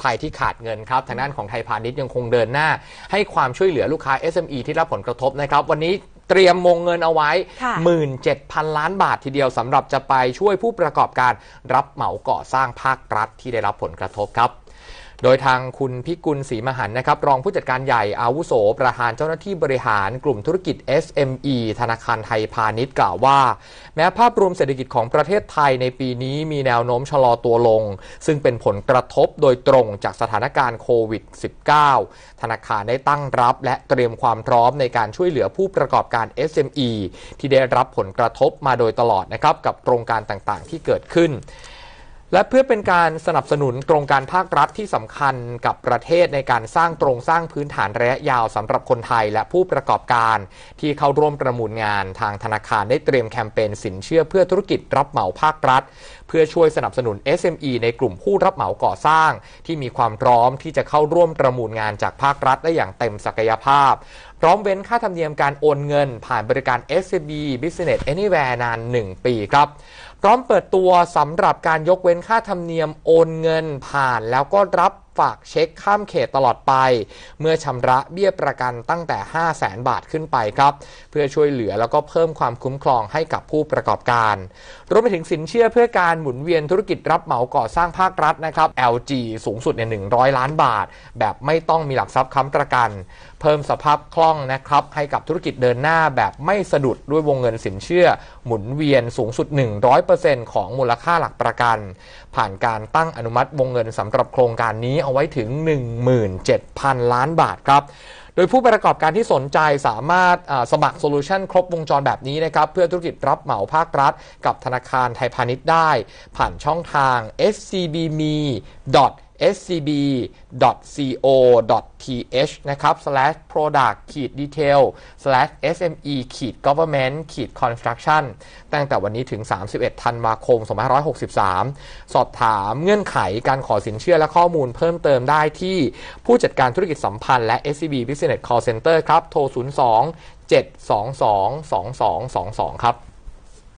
ไทยที่ขาดเงินครับ ทางด้านของไทยพาณิชย์ยังคงเดินหน้า ให้ความช่วยเหลือลูกค้า SME ที่รับผลกระทบนะครับ วันนี้เตรียมมงเงินเอาไว้ 17,000 ล้านบาททีเดียวสำหรับจะไปช่วยผู้ประกอบการ รับเหมาก่อสร้างภาครัฐที่ได้รับผลกระทบครับโดยทางคุณพิกุลศรีมหันนะครับรองผู้จัดการใหญ่อาวุโสประธานเจ้าหน้าที่บริหารกลุ่มธุรกิจ SME ธนาคารไทยพาณิชย์กล่าวว่า แม้ภาพรวมเศรษฐกิจของประเทศไทยในปีนี้มีแนวโน้มชะลอตัวลง ซึ่งเป็นผลกระทบโดยตรงจากสถานการณ์โควิด -19 ธนาคารได้ตั้งรับและเตรียมความพร้อมในการช่วยเหลือผู้ประกอบการ SME ที่ได้รับผลกระทบมาโดยตลอดนะครับกับโครงการต่างๆที่เกิดขึ้นและเพื่อเป็นการสนับสนุนโครงการภาครัฐที่สำคัญกับประเทศในการสร้างโครงสร้างพื้นฐานระยะยาวสำหรับคนไทยและผู้ประกอบการ ที่เข้าร่วมประมูลงาน ทางธนาคารได้เตรียมแคมเปญสินเชื่อเพื่อธุรกิจรับเหมาภาครัฐ เพื่อช่วยสนับสนุน SME ในกลุ่มผู้รับเหมาก่อสร้าง ที่มีความพร้อมที่จะเข้าร่วมประมูลงานจากภาครัฐได้อย่างเต็มศักยภาพพร้อมเว้นค่าธรรมเนียมการโอนเงินผ่านบริการ SCB Business Anywhere นาน1 ปีครับพร้อมเปิดตัวสำหรับการยกเว้นค่าธรรมเนียมโอนเงินผ่านแล้วก็รับากเช็คข้ามเขตตลอดไป เมื่อชำระเบี้ยประกันตั้งแต่ 5 0 0แสนบาทขึ้นไปครับ เพื่อช่วยเหลือแล้วก็เพิ่มความคุ้มครองให้กับผู้ประกอบการ รวมไปถึงสินเชื่อเพื่อการหมุนเวียนธุรกิจรับเหมาก่อสร้างภาครัฐนะครับ LG สูงสุดใน 100 ล้านบาท แบบไม่ต้องมีหลักทรัพย์ค้ำประกัน เพิ่มสภาพคล่องนะครับ ให้กับธุรกิจเดินหน้าแบบไม่สะดุดด้วยวงเงินสินเชื่อ หมุนเวียนสูงสุด 100%ของมูลค่าหลักประกัน ผ่านการตั้งอนุมัติวงเงินสำหรับโครงการนี้เอาไว้ถึง 17,000 ล้านบาทครับ โดยผู้ประกอบการที่สนใจสามารถสมัครโซลูชันครบวงจรแบบนี้นะครับ เพื่อธุรกิจรับเหมาภาครัฐ กับธนาคารไทยพาณิชย์ได้ ผ่านช่องทาง scbme scb.co.th นะครับ slash product ขีด detail slash sme ขีด government ขีด construction ตั้งแต่วันนี้ถึง 31ธันวาคม2563 สอบถามเงื่อนไขการขอสินเชื่อและข้อมูลเพิ่มเติมได้ที่ผู้จัดการธุรกิจสัมพันธ์และ scb business call center ครับ โทร 02 722 2222 ครับ